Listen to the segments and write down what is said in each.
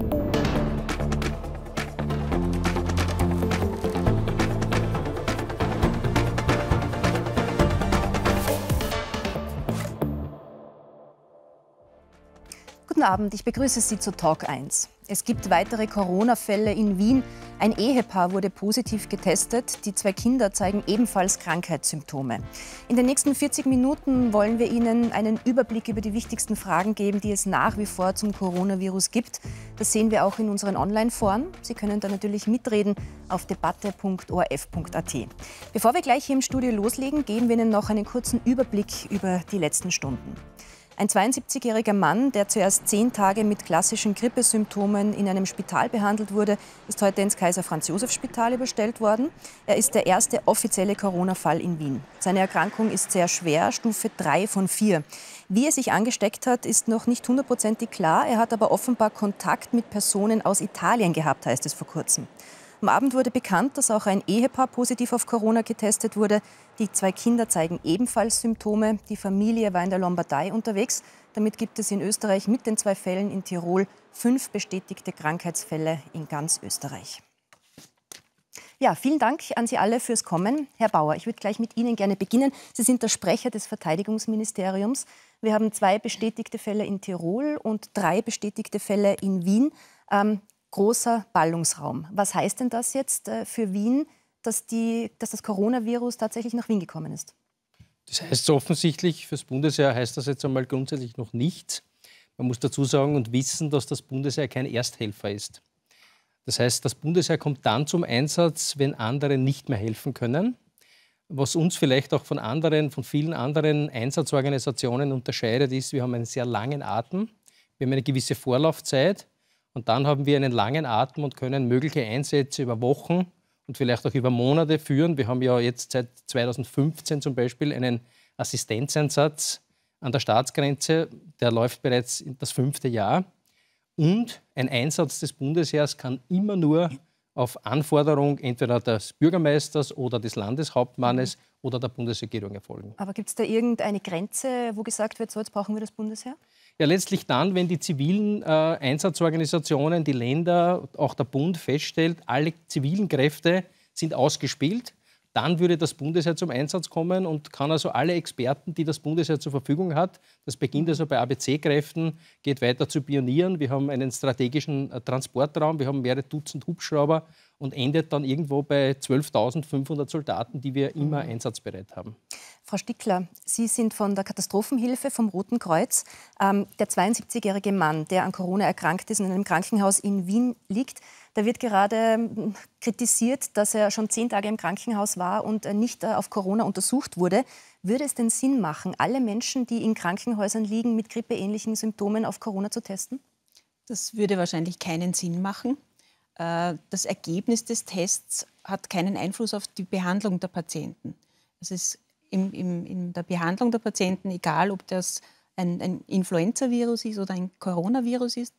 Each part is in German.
Thank you. Guten Abend, ich begrüße Sie zu Talk 1. Es gibt weitere Corona-Fälle in Wien. Ein Ehepaar wurde positiv getestet. Die zwei Kinder zeigen ebenfalls Krankheitssymptome. In den nächsten 40 Minuten wollen wir Ihnen einen Überblick über die wichtigsten Fragen geben, die es nach wie vor zum Coronavirus gibt. Das sehen wir auch in unseren Online-Foren. Sie können da natürlich mitreden auf debatte.orf.at. Bevor wir gleich hier im Studio loslegen, geben wir Ihnen noch einen kurzen Überblick über die letzten Stunden. Ein 72-jähriger Mann, der zuerst zehn Tage mit klassischen Grippesymptomen in einem Spital behandelt wurde, ist heute ins Kaiser-Franz-Josef-Spital überstellt worden. Er ist der erste offizielle Corona-Fall in Wien. Seine Erkrankung ist sehr schwer, Stufe 3 von 4. Wie er sich angesteckt hat, ist noch nicht hundertprozentig klar. Er hat aber offenbar Kontakt mit Personen aus Italien gehabt, heißt es vor kurzem. Am Abend wurde bekannt, dass auch ein Ehepaar positiv auf Corona getestet wurde. Die zwei Kinder zeigen ebenfalls Symptome. Die Familie war in der Lombardei unterwegs. Damit gibt es in Österreich mit den zwei Fällen in Tirol fünf bestätigte Krankheitsfälle in ganz Österreich. Ja, vielen Dank an Sie alle fürs Kommen. Herr Bauer, ich würde gleich mit Ihnen gerne beginnen. Sie sind der Sprecher des Verteidigungsministeriums. Wir haben zwei bestätigte Fälle in Tirol und drei bestätigte Fälle in Wien. Ähm, großer Ballungsraum. Was heißt denn das jetzt äh, für Wien, dass, die, dass das Coronavirus tatsächlich nach Wien gekommen ist? Das heißt offensichtlich, fürs Bundesheer heißt das jetzt einmal grundsätzlich noch nichts. Man muss dazu sagen und wissen, dass das Bundesheer kein Ersthelfer ist. Das heißt, das Bundesheer kommt dann zum Einsatz, wenn andere nicht mehr helfen können. Was uns vielleicht auch von anderen, von vielen anderen Einsatzorganisationen unterscheidet, ist, wir haben einen sehr langen Atem, wir haben eine gewisse Vorlaufzeit und dann haben wir einen langen Atem und können mögliche Einsätze über Wochen und vielleicht auch über Monate führen. Wir haben ja jetzt seit 2015 zum Beispiel einen Assistenzeinsatz an der Staatsgrenze, der läuft bereits in das fünfte Jahr. Und ein Einsatz des Bundesheers kann immer nur auf Anforderung entweder des Bürgermeisters oder des Landeshauptmannes mhm. oder der Bundesregierung erfolgen. Aber gibt es da irgendeine Grenze, wo gesagt wird, so jetzt brauchen wir das Bundesheer? Ja, letztlich dann, wenn die zivilen äh, Einsatzorganisationen, die Länder, auch der Bund feststellt, alle zivilen Kräfte sind ausgespielt, dann würde das Bundesheer zum Einsatz kommen und kann also alle Experten, die das Bundesheer zur Verfügung hat, das beginnt also bei ABC-Kräften, geht weiter zu Pionieren. Wir haben einen strategischen äh, Transportraum, wir haben mehrere Dutzend Hubschrauber und endet dann irgendwo bei 12.500 Soldaten, die wir immer mhm. einsatzbereit haben. Frau Stickler, Sie sind von der Katastrophenhilfe vom Roten Kreuz. Ähm, der 72-jährige Mann, der an Corona erkrankt ist und in einem Krankenhaus in Wien liegt, da wird gerade ähm, kritisiert, dass er schon zehn Tage im Krankenhaus war und äh, nicht äh, auf Corona untersucht wurde. Würde es denn Sinn machen, alle Menschen, die in Krankenhäusern liegen, mit grippeähnlichen Symptomen auf Corona zu testen? Das würde wahrscheinlich keinen Sinn machen. Äh, das Ergebnis des Tests hat keinen Einfluss auf die Behandlung der Patienten. Es ist in, in, in der Behandlung der Patienten, egal ob das ein, ein Influenza-Virus ist oder ein Coronavirus ist,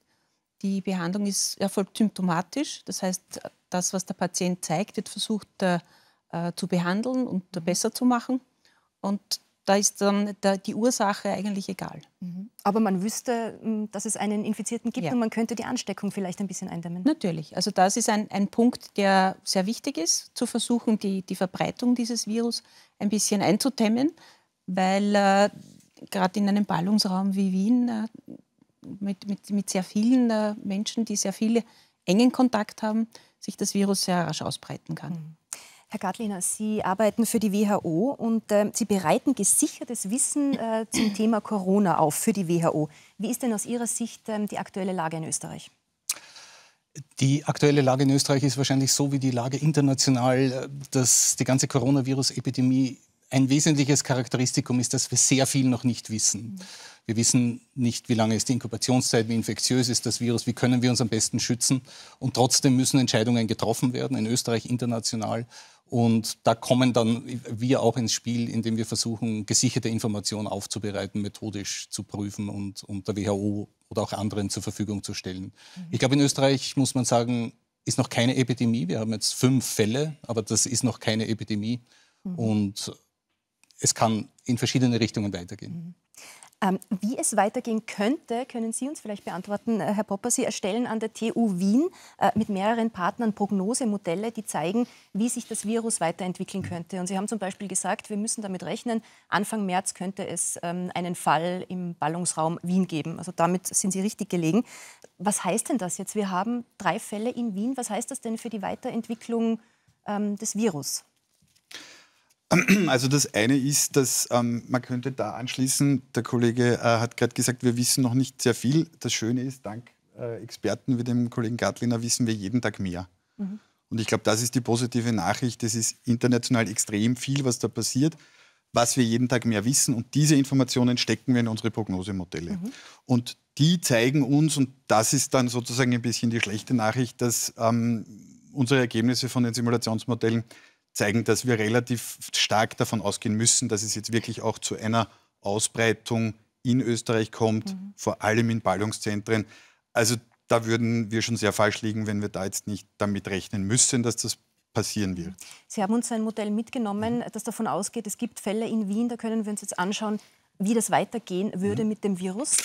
die Behandlung ist, erfolgt symptomatisch. Das heißt, das, was der Patient zeigt, wird versucht äh, zu behandeln und mhm. besser zu machen. Und da ist dann die Ursache eigentlich egal. Mhm. Aber man wüsste, hm, dass es einen Infizierten gibt ja. und man könnte die Ansteckung vielleicht ein bisschen eindämmen. Natürlich. Also das ist ein, ein Punkt, der sehr wichtig ist, zu versuchen, die, die Verbreitung dieses Virus ein bisschen einzudämmen, weil äh, gerade in einem Ballungsraum wie Wien äh, mit, mit, mit sehr vielen äh, Menschen, die sehr viele engen Kontakt haben, sich das Virus sehr rasch ausbreiten kann. Mhm. Herr Gartliner, Sie arbeiten für die WHO und äh, Sie bereiten gesichertes Wissen äh, zum Thema Corona auf für die WHO. Wie ist denn aus Ihrer Sicht äh, die aktuelle Lage in Österreich? Die aktuelle Lage in Österreich ist wahrscheinlich so wie die Lage international, äh, dass die ganze Coronavirus-Epidemie ein wesentliches Charakteristikum ist, dass wir sehr viel noch nicht wissen. Mhm. Wir wissen nicht, wie lange ist die Inkubationszeit, wie infektiös ist das Virus, wie können wir uns am besten schützen. Und trotzdem müssen Entscheidungen getroffen werden, in Österreich international, und da kommen dann wir auch ins Spiel, indem wir versuchen, gesicherte Informationen aufzubereiten, methodisch zu prüfen und, und der WHO oder auch anderen zur Verfügung zu stellen. Mhm. Ich glaube, in Österreich muss man sagen, ist noch keine Epidemie. Wir haben jetzt fünf Fälle, aber das ist noch keine Epidemie. Mhm. Und es kann in verschiedene Richtungen weitergehen. Mhm. Ähm, wie es weitergehen könnte, können Sie uns vielleicht beantworten, äh, Herr Popper. Sie erstellen an der TU Wien äh, mit mehreren Partnern Prognosemodelle, die zeigen, wie sich das Virus weiterentwickeln könnte. Und Sie haben zum Beispiel gesagt, wir müssen damit rechnen, Anfang März könnte es ähm, einen Fall im Ballungsraum Wien geben. Also damit sind Sie richtig gelegen. Was heißt denn das jetzt? Wir haben drei Fälle in Wien. Was heißt das denn für die Weiterentwicklung ähm, des Virus? Also das eine ist, dass ähm, man könnte da anschließen, der Kollege äh, hat gerade gesagt, wir wissen noch nicht sehr viel. Das Schöne ist, dank äh, Experten wie dem Kollegen Gartliner wissen wir jeden Tag mehr. Mhm. Und ich glaube, das ist die positive Nachricht. Es ist international extrem viel, was da passiert, was wir jeden Tag mehr wissen. Und diese Informationen stecken wir in unsere Prognosemodelle. Mhm. Und die zeigen uns, und das ist dann sozusagen ein bisschen die schlechte Nachricht, dass ähm, unsere Ergebnisse von den Simulationsmodellen zeigen, dass wir relativ stark davon ausgehen müssen, dass es jetzt wirklich auch zu einer Ausbreitung in Österreich kommt, mhm. vor allem in Ballungszentren. Also da würden wir schon sehr falsch liegen, wenn wir da jetzt nicht damit rechnen müssen, dass das passieren wird. Sie haben uns ein Modell mitgenommen, mhm. das davon ausgeht, es gibt Fälle in Wien, da können wir uns jetzt anschauen, wie das weitergehen würde mhm. mit dem Virus.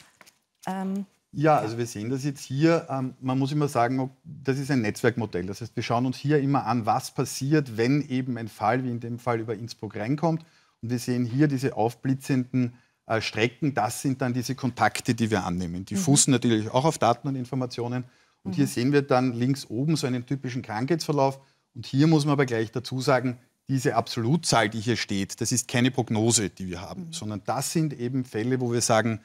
Ähm, ja, also wir sehen das jetzt hier. Ähm, man muss immer sagen, das ist ein Netzwerkmodell. Das heißt, wir schauen uns hier immer an, was passiert, wenn eben ein Fall wie in dem Fall über Innsbruck reinkommt. Und wir sehen hier diese aufblitzenden äh, Strecken. Das sind dann diese Kontakte, die wir annehmen. Die mhm. fußen natürlich auch auf Daten und Informationen. Und mhm. hier sehen wir dann links oben so einen typischen Krankheitsverlauf. Und hier muss man aber gleich dazu sagen, diese Absolutzahl, die hier steht, das ist keine Prognose, die wir haben, mhm. sondern das sind eben Fälle, wo wir sagen,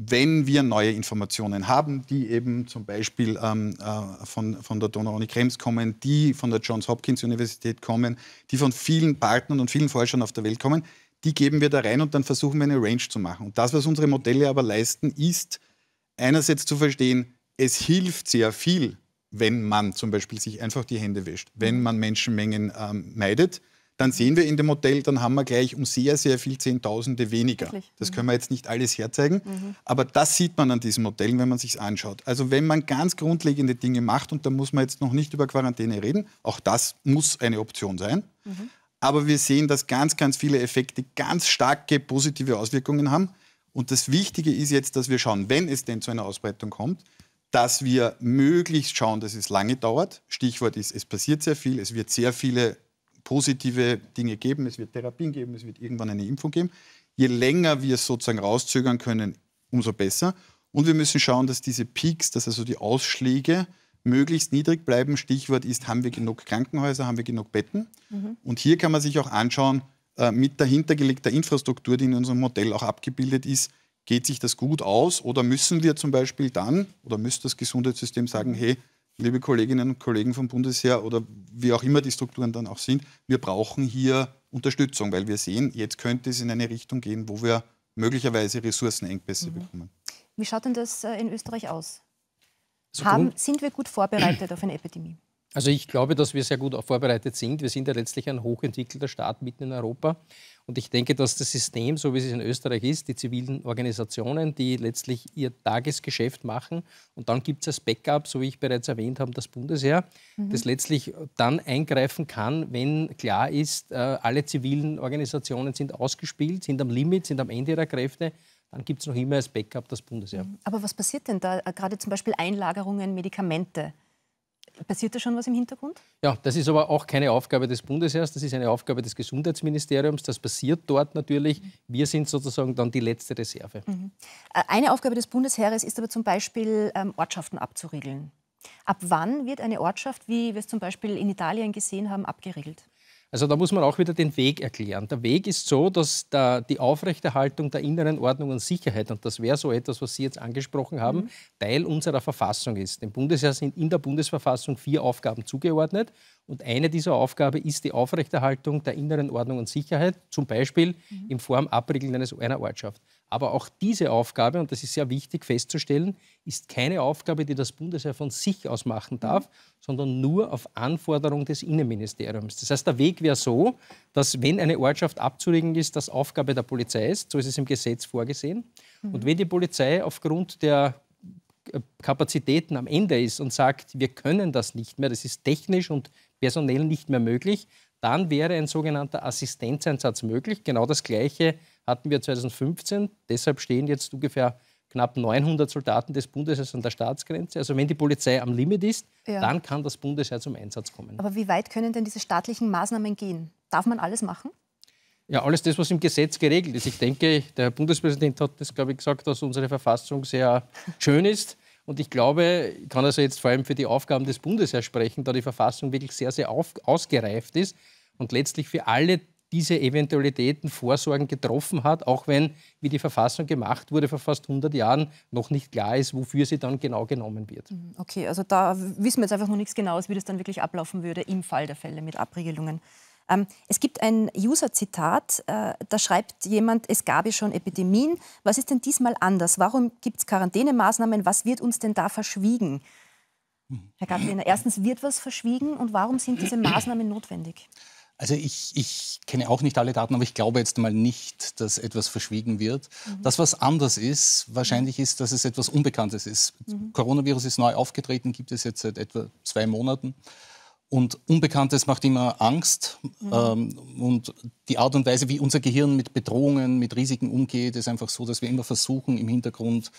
wenn wir neue Informationen haben, die eben zum Beispiel ähm, äh, von, von der donau Krems kommen, die von der Johns Hopkins Universität kommen, die von vielen Partnern und vielen Forschern auf der Welt kommen, die geben wir da rein und dann versuchen wir eine Range zu machen. Und das, was unsere Modelle aber leisten, ist einerseits zu verstehen, es hilft sehr viel, wenn man zum Beispiel sich einfach die Hände wäscht, wenn man Menschenmengen ähm, meidet, dann sehen wir in dem Modell, dann haben wir gleich um sehr, sehr viel Zehntausende weniger. Wirklich? Das mhm. können wir jetzt nicht alles herzeigen, mhm. aber das sieht man an diesen Modellen, wenn man sich anschaut. Also wenn man ganz grundlegende Dinge macht, und da muss man jetzt noch nicht über Quarantäne reden, auch das muss eine Option sein, mhm. aber wir sehen, dass ganz, ganz viele Effekte ganz starke positive Auswirkungen haben. Und das Wichtige ist jetzt, dass wir schauen, wenn es denn zu einer Ausbreitung kommt, dass wir möglichst schauen, dass es lange dauert. Stichwort ist, es passiert sehr viel, es wird sehr viele positive Dinge geben, es wird Therapien geben, es wird irgendwann eine Impfung geben. Je länger wir es sozusagen rauszögern können, umso besser. Und wir müssen schauen, dass diese Peaks, dass also die Ausschläge möglichst niedrig bleiben. Stichwort ist, haben wir genug Krankenhäuser, haben wir genug Betten? Mhm. Und hier kann man sich auch anschauen, äh, mit dahintergelegter Infrastruktur, die in unserem Modell auch abgebildet ist, geht sich das gut aus? Oder müssen wir zum Beispiel dann, oder müsste das Gesundheitssystem sagen, mhm. hey, liebe Kolleginnen und Kollegen vom Bundesheer oder wie auch immer die Strukturen dann auch sind, wir brauchen hier Unterstützung, weil wir sehen, jetzt könnte es in eine Richtung gehen, wo wir möglicherweise Ressourcenengpässe mhm. bekommen. Wie schaut denn das äh, in Österreich aus? So Haben, sind wir gut vorbereitet auf eine Epidemie? Also ich glaube, dass wir sehr gut vorbereitet sind. Wir sind ja letztlich ein hochentwickelter Staat mitten in Europa. Und ich denke, dass das System, so wie es in Österreich ist, die zivilen Organisationen, die letztlich ihr Tagesgeschäft machen, und dann gibt es als Backup, so wie ich bereits erwähnt habe, das Bundesheer, mhm. das letztlich dann eingreifen kann, wenn klar ist, äh, alle zivilen Organisationen sind ausgespielt, sind am Limit, sind am Ende ihrer Kräfte dann gibt es noch immer als Backup das Bundesheer. Mhm. Aber was passiert denn da? Äh, gerade zum Beispiel Einlagerungen, Medikamente. Passiert da schon was im Hintergrund? Ja, das ist aber auch keine Aufgabe des Bundesheers, das ist eine Aufgabe des Gesundheitsministeriums. Das passiert dort natürlich. Wir sind sozusagen dann die letzte Reserve. Mhm. Äh, eine Aufgabe des Bundesheeres ist aber zum Beispiel, ähm, Ortschaften abzuriegeln. Ab wann wird eine Ortschaft, wie wir es zum Beispiel in Italien gesehen haben, abgeriegelt? Also da muss man auch wieder den Weg erklären. Der Weg ist so, dass da die Aufrechterhaltung der inneren Ordnung und Sicherheit, und das wäre so etwas, was Sie jetzt angesprochen haben, mhm. Teil unserer Verfassung ist. Dem Bundesheer sind in der Bundesverfassung vier Aufgaben zugeordnet. Und eine dieser Aufgaben ist die Aufrechterhaltung der inneren Ordnung und Sicherheit, zum Beispiel mhm. in Form Abriegeln einer Ortschaft. Aber auch diese Aufgabe, und das ist sehr wichtig festzustellen, ist keine Aufgabe, die das Bundesheer von sich aus machen mhm. darf, sondern nur auf Anforderung des Innenministeriums. Das heißt, der Weg wäre so, dass wenn eine Ortschaft abzuregen ist, das Aufgabe der Polizei ist, so ist es im Gesetz vorgesehen. Mhm. Und wenn die Polizei aufgrund der äh, Kapazitäten am Ende ist und sagt, wir können das nicht mehr, das ist technisch und personell nicht mehr möglich, dann wäre ein sogenannter Assistenzeinsatz möglich, genau das gleiche, hatten wir 2015. Deshalb stehen jetzt ungefähr knapp 900 Soldaten des Bundesheers an der Staatsgrenze. Also wenn die Polizei am Limit ist, ja. dann kann das Bundesheer zum Einsatz kommen. Aber wie weit können denn diese staatlichen Maßnahmen gehen? Darf man alles machen? Ja, alles das, was im Gesetz geregelt ist. Ich denke, der Herr Bundespräsident hat das, glaube ich, gesagt, dass unsere Verfassung sehr schön ist. Und ich glaube, ich kann also jetzt vor allem für die Aufgaben des Bundesheers sprechen, da die Verfassung wirklich sehr, sehr auf, ausgereift ist und letztlich für alle diese Eventualitäten Vorsorgen getroffen hat, auch wenn, wie die Verfassung gemacht wurde vor fast 100 Jahren, noch nicht klar ist, wofür sie dann genau genommen wird. Mhm, okay, also da wissen wir jetzt einfach noch nichts Genaues, wie das dann wirklich ablaufen würde im Fall der Fälle mit Abregelungen. Ähm, es gibt ein User-Zitat, äh, da schreibt jemand, es gab ja schon Epidemien. Was ist denn diesmal anders? Warum gibt es Quarantänemaßnahmen? Was wird uns denn da verschwiegen? Herr Gabriel, erstens wird was verschwiegen und warum sind diese Maßnahmen notwendig? Also ich, ich, kenne auch nicht alle Daten, aber ich glaube jetzt mal nicht, dass etwas verschwiegen wird. Mhm. Das, was anders ist, wahrscheinlich ist, dass es etwas Unbekanntes ist. Mhm. Coronavirus ist neu aufgetreten, gibt es jetzt seit etwa zwei Monaten. Und Unbekanntes macht immer Angst. Mhm. Ähm, und die Art und Weise, wie unser Gehirn mit Bedrohungen, mit Risiken umgeht, ist einfach so, dass wir immer versuchen, im Hintergrund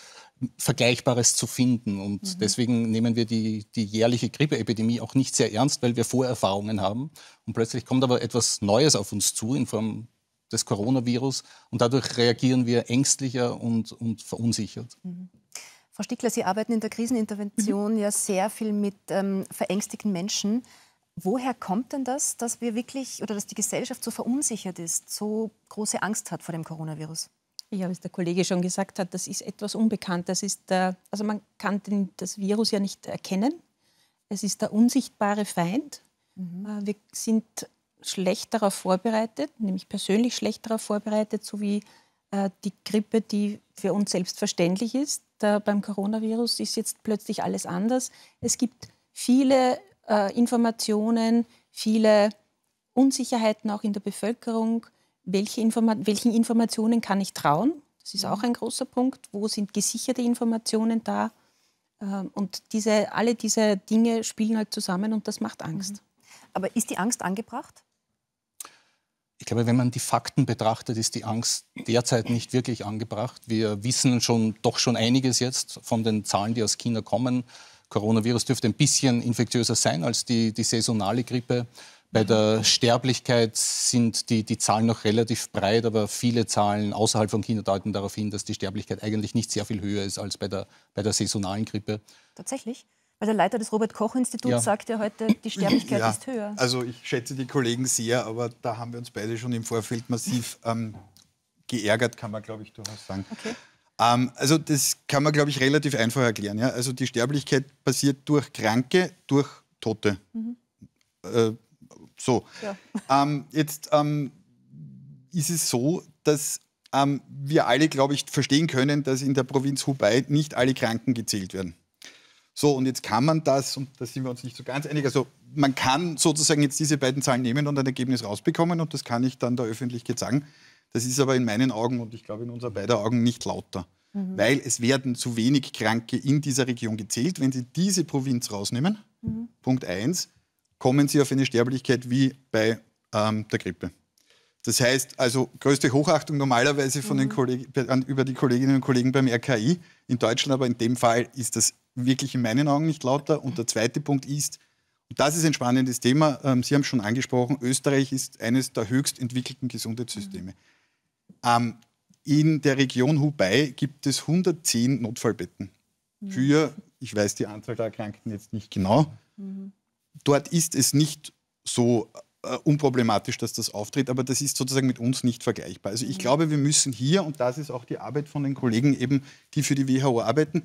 Vergleichbares zu finden. Und mhm. deswegen nehmen wir die, die jährliche Grippeepidemie auch nicht sehr ernst, weil wir Vorerfahrungen haben. Und plötzlich kommt aber etwas Neues auf uns zu in Form des Coronavirus. Und dadurch reagieren wir ängstlicher und, und verunsichert. Mhm. Frau Stickler, Sie arbeiten in der Krisenintervention mhm. ja sehr viel mit ähm, verängstigten Menschen. Woher kommt denn das, dass wir wirklich oder dass die Gesellschaft so verunsichert ist, so große Angst hat vor dem Coronavirus? Ja, wie es der Kollege schon gesagt hat, das ist etwas unbekannt. Das ist, äh, also man kann den, das Virus ja nicht erkennen. Es ist der unsichtbare Feind. Mhm. Äh, wir sind schlecht darauf vorbereitet, nämlich persönlich schlecht darauf vorbereitet, sowie äh, die Grippe, die für uns selbstverständlich ist der, beim Coronavirus ist jetzt plötzlich alles anders. Es gibt viele äh, Informationen, viele Unsicherheiten auch in der Bevölkerung. Welche Informa welchen Informationen kann ich trauen? Das ist auch ein großer Punkt. Wo sind gesicherte Informationen da? Ähm, und diese, alle diese Dinge spielen halt zusammen und das macht Angst. Mhm. Aber ist die Angst angebracht? ich glaube, wenn man die Fakten betrachtet, ist die Angst derzeit nicht wirklich angebracht. Wir wissen schon doch schon einiges jetzt von den Zahlen, die aus China kommen. Coronavirus dürfte ein bisschen infektiöser sein als die, die saisonale Grippe. Bei der Sterblichkeit sind die, die Zahlen noch relativ breit, aber viele Zahlen außerhalb von China deuten darauf hin, dass die Sterblichkeit eigentlich nicht sehr viel höher ist als bei der, bei der saisonalen Grippe. Tatsächlich? Weil der Leiter des Robert-Koch-Instituts ja. sagt ja heute, die Sterblichkeit ja. ist höher. Also ich schätze die Kollegen sehr, aber da haben wir uns beide schon im Vorfeld massiv ähm, geärgert, kann man, glaube ich, durchaus sagen. Okay. Ähm, also das kann man, glaube ich, relativ einfach erklären. Ja? Also die Sterblichkeit passiert durch Kranke, durch Tote. Mhm. Äh, so. Ja. Ähm, jetzt ähm, ist es so, dass ähm, wir alle, glaube ich, verstehen können, dass in der Provinz Hubei nicht alle Kranken gezählt werden. So, und jetzt kann man das, und da sind wir uns nicht so ganz einig, also man kann sozusagen jetzt diese beiden Zahlen nehmen und ein Ergebnis rausbekommen und das kann ich dann der Öffentlichkeit sagen. Das ist aber in meinen Augen und ich glaube in unseren beiden Augen nicht lauter, mhm. weil es werden zu wenig Kranke in dieser Region gezählt. Wenn Sie diese Provinz rausnehmen, mhm. Punkt 1, kommen Sie auf eine Sterblichkeit wie bei ähm, der Grippe. Das heißt, also größte Hochachtung normalerweise von mhm. den Kollegen, über die Kolleginnen und Kollegen beim RKI, in Deutschland aber in dem Fall ist das wirklich in meinen Augen nicht lauter. Und der zweite Punkt ist, und das ist ein spannendes Thema, ähm, Sie haben es schon angesprochen, Österreich ist eines der höchst entwickelten Gesundheitssysteme. Ähm, in der Region Hubei gibt es 110 Notfallbetten mhm. für, ich weiß die Anzahl der Erkrankten jetzt nicht genau, mhm. dort ist es nicht so äh, unproblematisch, dass das auftritt, aber das ist sozusagen mit uns nicht vergleichbar. Also ich mhm. glaube, wir müssen hier, und das ist auch die Arbeit von den Kollegen eben, die für die WHO arbeiten,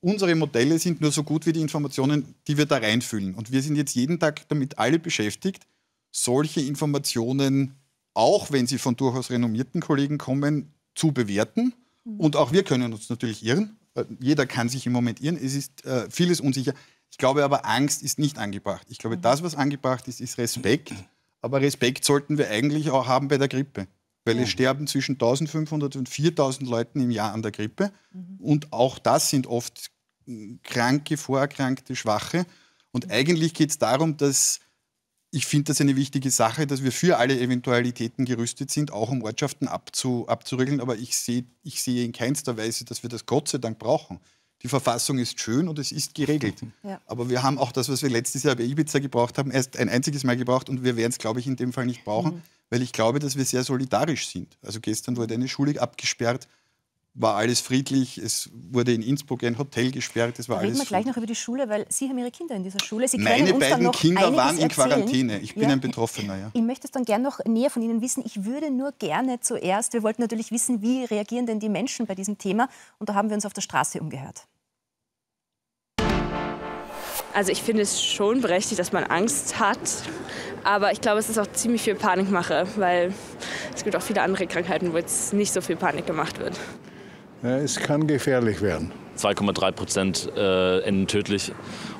unsere Modelle sind nur so gut wie die Informationen, die wir da reinfüllen. Und wir sind jetzt jeden Tag damit alle beschäftigt, solche Informationen, auch wenn sie von durchaus renommierten Kollegen kommen, zu bewerten. Mhm. Und auch wir können uns natürlich irren. Äh, jeder kann sich im Moment irren. Es ist äh, vieles unsicher. Ich glaube aber, Angst ist nicht angebracht. Ich glaube, mhm. das, was angebracht ist, ist Respekt. Aber Respekt sollten wir eigentlich auch haben bei der Grippe weil es sterben zwischen 1500 und 4000 Leuten im Jahr an der Grippe. Mhm. Und auch das sind oft hm, kranke, vorerkrankte, schwache. Und mhm. eigentlich geht es darum, dass ich finde das eine wichtige Sache, dass wir für alle Eventualitäten gerüstet sind, auch um Ortschaften abzu, abzuriegeln. Aber ich, seh, ich sehe in keinster Weise, dass wir das Gott sei Dank brauchen. Die Verfassung ist schön und es ist geregelt. Ja. Aber wir haben auch das, was wir letztes Jahr bei Ibiza gebraucht haben, erst ein einziges Mal gebraucht und wir werden es, glaube ich, in dem Fall nicht brauchen. Mhm weil ich glaube, dass wir sehr solidarisch sind. Also gestern wurde eine Schule abgesperrt, war alles friedlich. Es wurde in Innsbruck ein Hotel gesperrt. Es war da reden alles wir gleich noch über die Schule, weil Sie haben Ihre Kinder in dieser Schule. Sie Meine beiden Kinder waren in Quarantäne. Erzählen. Ich bin ja. ein Betroffener. Ja. Ich möchte es dann gerne noch näher von Ihnen wissen. Ich würde nur gerne zuerst, wir wollten natürlich wissen, wie reagieren denn die Menschen bei diesem Thema. Und da haben wir uns auf der Straße umgehört. Also ich finde es schon berechtigt, dass man Angst hat. Aber ich glaube, es ist auch ziemlich viel Panikmache, weil es gibt auch viele andere Krankheiten, wo jetzt nicht so viel Panik gemacht wird. Ja, es kann gefährlich werden. 2,3 Prozent äh, enden tödlich.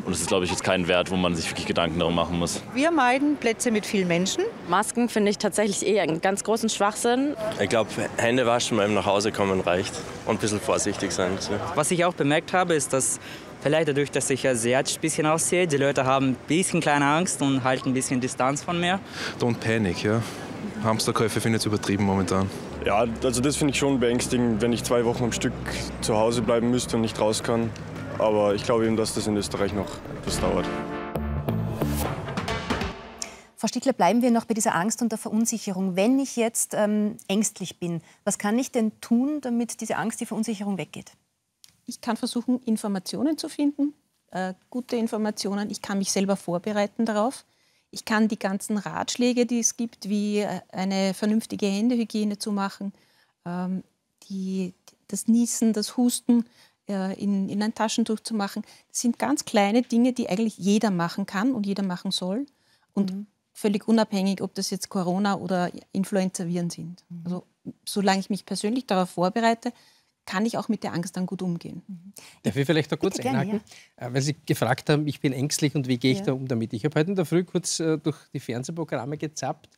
Und das ist, glaube ich, jetzt kein Wert, wo man sich wirklich Gedanken darum machen muss. Wir meiden Plätze mit vielen Menschen. Masken finde ich tatsächlich eh einen ganz großen Schwachsinn. Ich glaube, Hände waschen beim Nachhausekommen reicht. Und ein bisschen vorsichtig sein. So. Was ich auch bemerkt habe, ist, dass Vielleicht dadurch, dass ich asiatisch ein bisschen aussehe. Die Leute haben ein bisschen kleine Angst und halten ein bisschen Distanz von mir. Don't panic, ja. Hamsterkäufe finde ich übertrieben momentan. Ja, also das finde ich schon beängstigend, wenn ich zwei Wochen am Stück zu Hause bleiben müsste und nicht raus kann. Aber ich glaube eben, dass das in Österreich noch etwas dauert. Frau Stickler, bleiben wir noch bei dieser Angst und der Verunsicherung. Wenn ich jetzt ähm, ängstlich bin, was kann ich denn tun, damit diese Angst, die Verunsicherung weggeht? ich kann versuchen, Informationen zu finden, äh, gute Informationen. Ich kann mich selber vorbereiten darauf. Ich kann die ganzen Ratschläge, die es gibt, wie äh, eine vernünftige Händehygiene zu machen, ähm, die, das Niesen, das Husten äh, in, in ein Taschentuch zu machen. Das sind ganz kleine Dinge, die eigentlich jeder machen kann und jeder machen soll. Und mhm. völlig unabhängig, ob das jetzt Corona oder Influenza-Viren sind. Mhm. Also solange ich mich persönlich darauf vorbereite, kann ich auch mit der Angst dann gut umgehen. Mhm. Darf ich vielleicht noch kurz Bitte, einhaken? Gerne, ja. Äh, weil Sie gefragt haben, ich bin ängstlich und wie gehe ich ja. da um damit? Ich habe heute in der Früh kurz äh, durch die Fernsehprogramme gezappt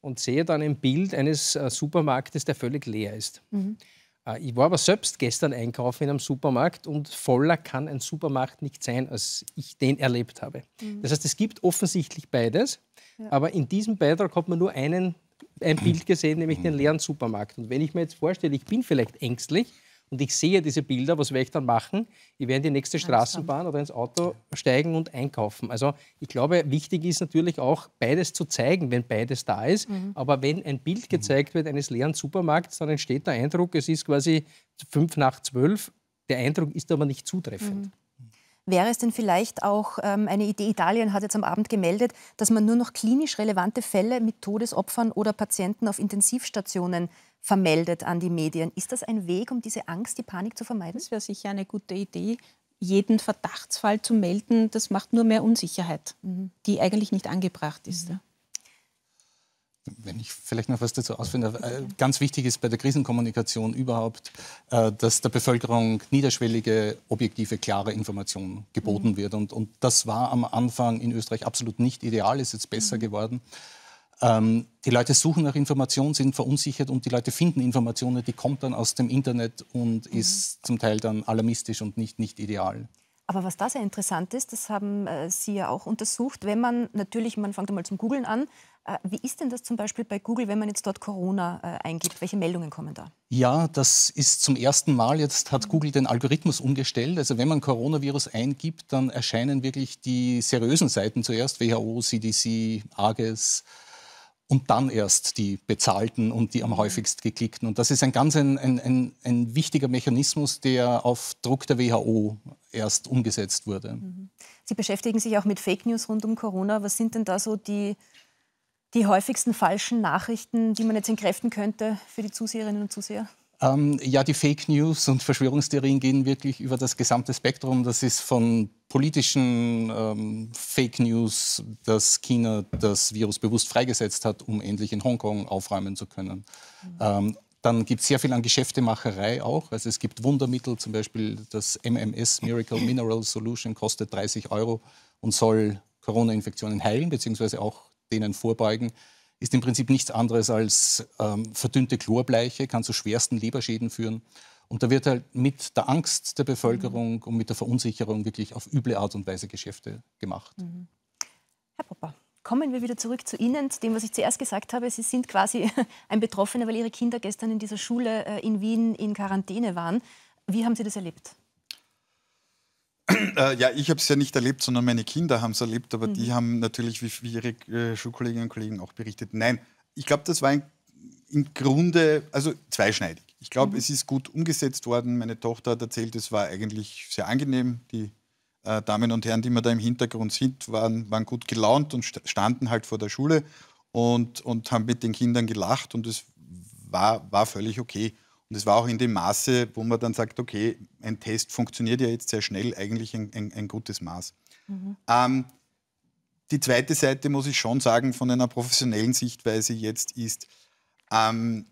und sehe dann ein Bild eines äh, Supermarktes, der völlig leer ist. Mhm. Ich war aber selbst gestern einkaufen in einem Supermarkt und voller kann ein Supermarkt nicht sein, als ich den erlebt habe. Mhm. Das heißt, es gibt offensichtlich beides, ja. aber in diesem Beitrag hat man nur einen, ein Bild gesehen, nämlich den leeren Supermarkt. Und wenn ich mir jetzt vorstelle, ich bin vielleicht ängstlich, und ich sehe diese Bilder, was werde ich dann machen? Ich werde in die nächste Straßenbahn oder ins Auto steigen und einkaufen. Also ich glaube, wichtig ist natürlich auch, beides zu zeigen, wenn beides da ist. Mhm. Aber wenn ein Bild gezeigt wird eines leeren Supermarkts, dann entsteht der Eindruck, es ist quasi fünf nach zwölf. Der Eindruck ist aber nicht zutreffend. Mhm. Wäre es denn vielleicht auch ähm, eine Idee, Italien hat jetzt am Abend gemeldet, dass man nur noch klinisch relevante Fälle mit Todesopfern oder Patienten auf Intensivstationen vermeldet an die Medien. Ist das ein Weg, um diese Angst, die Panik zu vermeiden? Das wäre sicher eine gute Idee. Jeden Verdachtsfall zu melden, das macht nur mehr Unsicherheit, mhm. die eigentlich nicht angebracht ist. Mhm. Wenn ich vielleicht noch was dazu ausführe, äh, ganz wichtig ist bei der Krisenkommunikation überhaupt, äh, dass der Bevölkerung niederschwellige, objektive, klare Informationen geboten mhm. wird. Und, und das war am Anfang in Österreich absolut nicht ideal, ist jetzt besser mhm. geworden. Ähm, die Leute suchen nach Informationen, sind verunsichert und die Leute finden Informationen, die kommt dann aus dem Internet und mhm. ist zum Teil dann alarmistisch und nicht, nicht ideal. Aber was da sehr interessant ist, das haben äh, Sie ja auch untersucht, wenn man natürlich, man fängt einmal zum Googlen an, äh, wie ist denn das zum Beispiel bei Google, wenn man jetzt dort Corona äh, eingibt? Welche Meldungen kommen da? Ja, das ist zum ersten Mal, jetzt hat mhm. Google den Algorithmus umgestellt. Also wenn man Coronavirus eingibt, dann erscheinen wirklich die seriösen Seiten zuerst, WHO, CDC, AGES, und dann erst die bezahlten und die am mhm. häufigst geklickten. Und das ist ein ganz ein, ein, ein, wichtiger Mechanismus, der auf Druck der WHO erst umgesetzt wurde. Mhm. Sie beschäftigen sich auch mit Fake News rund um Corona. Was sind denn da so die, die häufigsten falschen Nachrichten, die man jetzt entkräften könnte für die Zuseherinnen und Zuseher? Ähm, ja, die Fake News und Verschwörungstheorien gehen wirklich über das gesamte Spektrum. Das ist von politischen ähm, Fake News, dass China das Virus bewusst freigesetzt hat, um endlich in Hongkong aufräumen zu können. Mhm. Ähm, dann gibt es sehr viel an Geschäftemacherei auch. Also es gibt Wundermittel, zum Beispiel das MMS, Miracle Mineral Solution, kostet 30 Euro und soll Corona-Infektionen heilen, beziehungsweise auch denen vorbeugen. Ist im Prinzip nichts anderes als ähm, verdünnte Chlorbleiche, kann zu schwersten Leberschäden führen. Und da wird halt mit der Angst der Bevölkerung mhm. und mit der Verunsicherung wirklich auf üble Art und Weise Geschäfte gemacht. Mhm. Herr Popper, kommen wir wieder zurück zu Ihnen, zu dem, was ich zuerst gesagt habe. Sie sind quasi ein Betroffener, weil Ihre Kinder gestern in dieser Schule äh, in Wien in Quarantäne waren. Wie haben Sie das erlebt? Äh, ja, ich habe es ja nicht erlebt, sondern meine Kinder haben es erlebt, aber mhm. die haben natürlich, wie, ihre äh, Schulkolleginnen und Kollegen auch berichtet, nein, ich glaube, das war ein, im Grunde, also zweischneidig. Ich glaube, mhm. es ist gut umgesetzt worden. Meine Tochter hat erzählt, es war eigentlich sehr angenehm. Die äh, Damen und Herren, die immer da im Hintergrund sind, waren, waren gut gelaunt und standen halt vor der Schule und, und haben mit den Kindern gelacht und es war, war völlig okay. Und es war auch in dem Maße, wo man dann sagt, okay, ein Test funktioniert ja jetzt sehr schnell, eigentlich ein, ein, ein gutes Maß. Mhm. Ähm, die zweite Seite, muss ich schon sagen, von einer professionellen Sichtweise jetzt ist, ähm,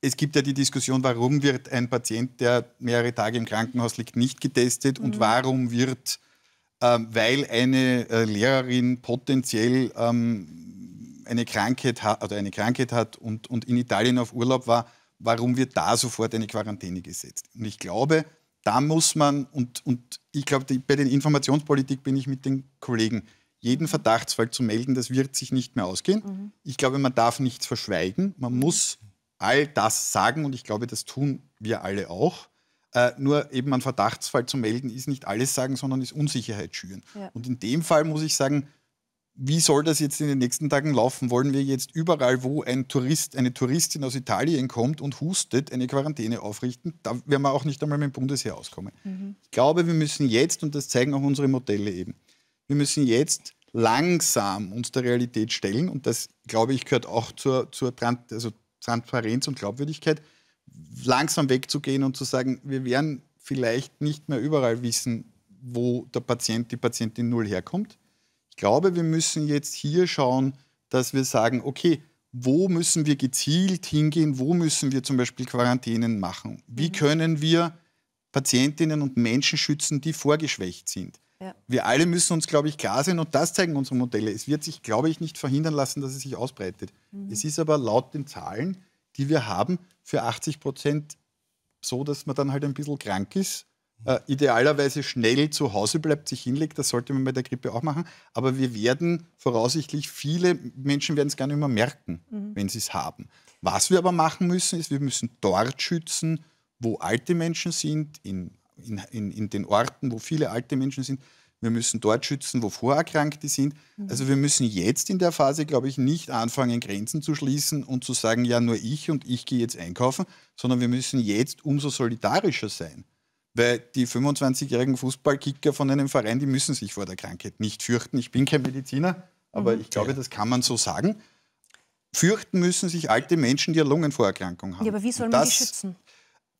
es gibt ja die Diskussion, warum wird ein Patient, der mehrere Tage im Krankenhaus liegt, nicht getestet mhm. und warum wird, äh, weil eine äh, Lehrerin potenziell ähm, eine, Krankheit hat, oder eine Krankheit hat und, und in Italien auf Urlaub war, warum wird da sofort eine Quarantäne gesetzt? Und ich glaube, da muss man, und, und ich glaube, bei der Informationspolitik bin ich mit den Kollegen, jeden Verdachtsfall zu melden, das wird sich nicht mehr ausgehen. Mhm. Ich glaube, man darf nichts verschweigen. Man muss all das sagen und ich glaube, das tun wir alle auch. Äh, nur eben einen Verdachtsfall zu melden, ist nicht alles sagen, sondern ist Unsicherheit schüren. Ja. Und in dem Fall muss ich sagen, wie soll das jetzt in den nächsten Tagen laufen? Wollen wir jetzt überall, wo ein Tourist, eine Touristin aus Italien kommt und hustet, eine Quarantäne aufrichten? Da werden wir auch nicht einmal mit dem Bundesheer auskommen. Mhm. Ich glaube, wir müssen jetzt, und das zeigen auch unsere Modelle eben, wir müssen jetzt langsam uns der Realität stellen und das, glaube ich, gehört auch zur, zur, also Transparenz und Glaubwürdigkeit, langsam wegzugehen und zu sagen, wir werden vielleicht nicht mehr überall wissen, wo der Patient, die Patientin null herkommt. Ich glaube, wir müssen jetzt hier schauen, dass wir sagen, okay, wo müssen wir gezielt hingehen, wo müssen wir zum Beispiel Quarantänen machen? Wie mhm. können wir Patientinnen und Menschen schützen, die vorgeschwächt sind? Wir alle müssen uns, glaube ich, klar sein und das zeigen unsere Modelle. Es wird sich, glaube ich, nicht verhindern lassen, dass es sich ausbreitet. Mhm. Es ist aber laut den Zahlen, die wir haben, für 80 Prozent so, dass man dann halt ein bisschen krank ist. Äh, idealerweise schnell zu Hause bleibt, sich hinlegt, das sollte man bei der Grippe auch machen. Aber wir werden voraussichtlich, viele Menschen werden es gar nicht mehr merken, mhm. wenn sie es haben. Was wir aber machen müssen, ist, wir müssen dort schützen, wo alte Menschen sind, in in, in, in den Orten, wo viele alte Menschen sind, wir müssen dort schützen, wo Vorerkrankte sind. Mhm. Also wir müssen jetzt in der Phase, glaube ich, nicht anfangen, Grenzen zu schließen und zu sagen, ja, nur ich und ich gehe jetzt einkaufen, sondern wir müssen jetzt umso solidarischer sein. Weil die 25-jährigen Fußballkicker von einem Verein, die müssen sich vor der Krankheit nicht fürchten. Ich bin kein Mediziner, aber mhm. ich glaube, das kann man so sagen. Fürchten müssen sich alte Menschen, die eine Lungenvorerkrankung haben. Ja, aber wie soll man das, die schützen?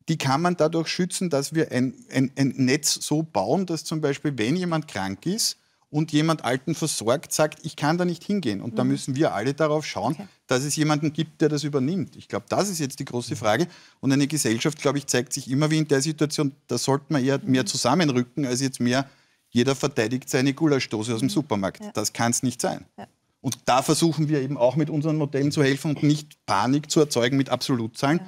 die kann man dadurch schützen, dass wir ein, ein, ein Netz so bauen, dass zum Beispiel, wenn jemand krank ist, und jemand Alten versorgt, sagt, ich kann da nicht hingehen. Und mhm. da müssen wir alle darauf schauen, okay. dass es jemanden gibt, der das übernimmt. Ich glaube, das ist jetzt die große mhm. Frage. Und eine Gesellschaft, glaube ich, zeigt sich immer wie in der Situation, da sollte man eher mhm. mehr zusammenrücken, als jetzt mehr, jeder verteidigt seine Gulaschdose aus dem mhm. Supermarkt. Ja. Das kann es nicht sein. Ja. Und da versuchen wir eben auch mit unseren Modellen zu helfen und nicht Panik zu erzeugen mit Absolutzahlen. Ja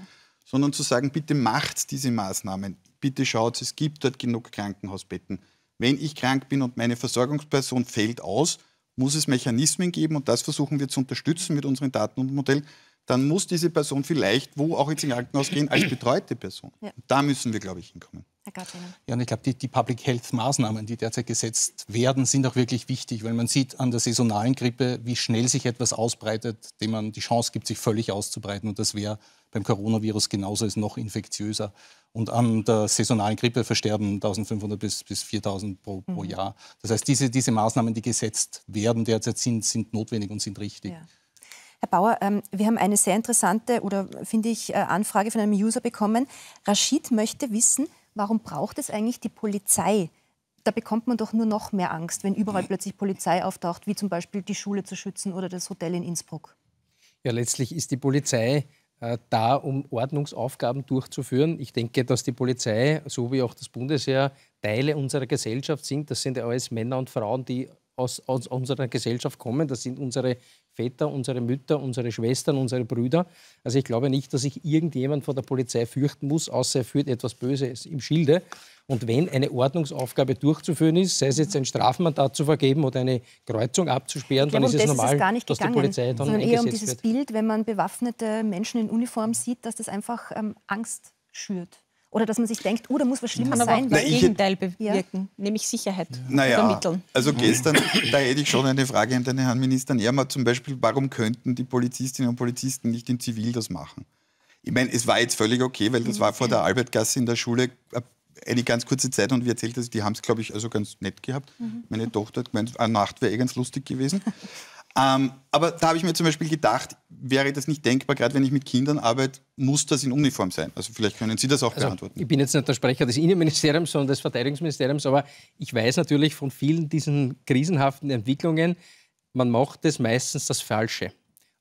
sondern zu sagen, bitte macht diese Maßnahmen, bitte schaut, es gibt dort genug Krankenhausbetten. Wenn ich krank bin und meine Versorgungsperson fällt aus, muss es Mechanismen geben und das versuchen wir zu unterstützen mit unseren Daten und Modellen. Dann muss diese Person vielleicht wo auch ins Krankenhaus gehen als betreute Person. Ja. Da müssen wir, glaube ich, hinkommen. Herr Gartiner. Ja, und ich glaube, die, die Public Health-Maßnahmen, die derzeit gesetzt werden, sind auch wirklich wichtig, weil man sieht an der saisonalen Grippe, wie schnell sich etwas ausbreitet, dem man die Chance gibt, sich völlig auszubreiten. Und das wäre beim Coronavirus genauso, ist noch infektiöser. Und an der saisonalen Grippe versterben 1500 bis, bis 4000 pro, mhm. pro, Jahr. Das heißt, diese, diese Maßnahmen, die gesetzt werden derzeit, sind, sind notwendig und sind richtig. Ja. Herr Bauer, ähm, wir haben eine sehr interessante oder finde ich äh, Anfrage von einem User bekommen. Rashid möchte wissen, warum braucht es eigentlich die Polizei? Da bekommt man doch nur noch mehr Angst, wenn überall plötzlich Polizei auftaucht, wie zum Beispiel die Schule zu schützen oder das Hotel in Innsbruck. Ja, letztlich ist die Polizei äh, da, um Ordnungsaufgaben durchzuführen. Ich denke, dass die Polizei, so wie auch das Bundesheer, Teile unserer Gesellschaft sind. Das sind ja alles Männer und Frauen, die aus, aus, unserer Gesellschaft kommen. Das sind unsere Väter, unsere Mütter, unsere Schwestern, unsere Brüder. Also ich glaube nicht, dass sich irgendjemand vor der Polizei fürchten muss, außer er führt etwas Böses im Schilde. Und wenn eine Ordnungsaufgabe durchzuführen ist, sei es jetzt ein Strafmandat zu vergeben oder eine Kreuzung abzusperren, glaube, dann ist es normal, ist es dass gegangen, die Polizei dann sondern eher um dieses wird. Bild, wenn man bewaffnete Menschen in Uniform sieht, dass das einfach ähm, Angst schürt. Oder dass man sich denkt, oh, da muss was Schlimmes sein. Das Gegenteil bewirken, ja. nämlich Sicherheit naja, vermitteln. Also gestern, da hätte ich schon eine Frage an deine Herrn Minister Ermer zum Beispiel, warum könnten die Polizistinnen und Polizisten nicht in Zivil das machen? Ich meine, es war jetzt völlig okay, weil das war vor der Albertgasse in der Schule äh, eine ganz kurze Zeit und wie erzählt das, also die haben es, glaube ich, also ganz nett gehabt. Mhm. Meine Tochter hat gemeint, eine Nacht wäre eh ganz lustig gewesen. Ähm, aber da habe ich mir zum Beispiel gedacht, wäre das nicht denkbar, gerade wenn ich mit Kindern arbeite, muss das in Uniform sein? Also vielleicht können Sie das auch also, beantworten. Ich bin jetzt nicht der Sprecher des Innenministeriums, sondern des Verteidigungsministeriums, aber ich weiß natürlich von vielen diesen krisenhaften Entwicklungen, man macht es meistens das Falsche,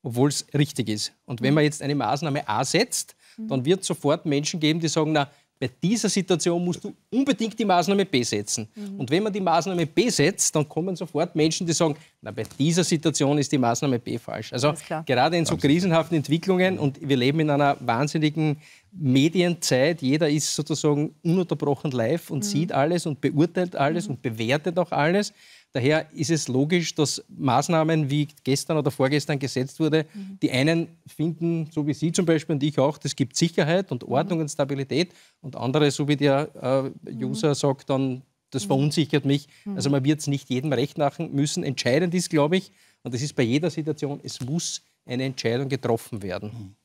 obwohl es richtig ist. Und wenn mhm. man jetzt eine Maßnahme A setzt, dann mhm. wird es sofort Menschen geben, die sagen, na, bei dieser Situation musst du unbedingt die Maßnahme B setzen. Mhm. Und wenn man die Maßnahme B setzt, dann kommen sofort Menschen, die sagen, na, bei dieser Situation ist die Maßnahme B falsch. Also gerade in so krisenhaften Entwicklungen und wir leben in einer wahnsinnigen Medienzeit, jeder ist sozusagen ununterbrochen live und mhm. sieht alles und beurteilt alles mhm. und bewertet auch alles. Daher ist es logisch, dass Maßnahmen, wie gestern oder vorgestern gesetzt wurde, mhm. die einen finden, so wie Sie zum Beispiel und ich auch, das gibt Sicherheit und mhm. Ordnung mhm. und Stabilität und andere, so wie der äh, mhm. User sagt, dann, das mhm. verunsichert mich. Also man wird es nicht jedem recht machen müssen. Entscheidend ist, glaube ich, und das ist bei jeder Situation, es muss eine Entscheidung getroffen werden.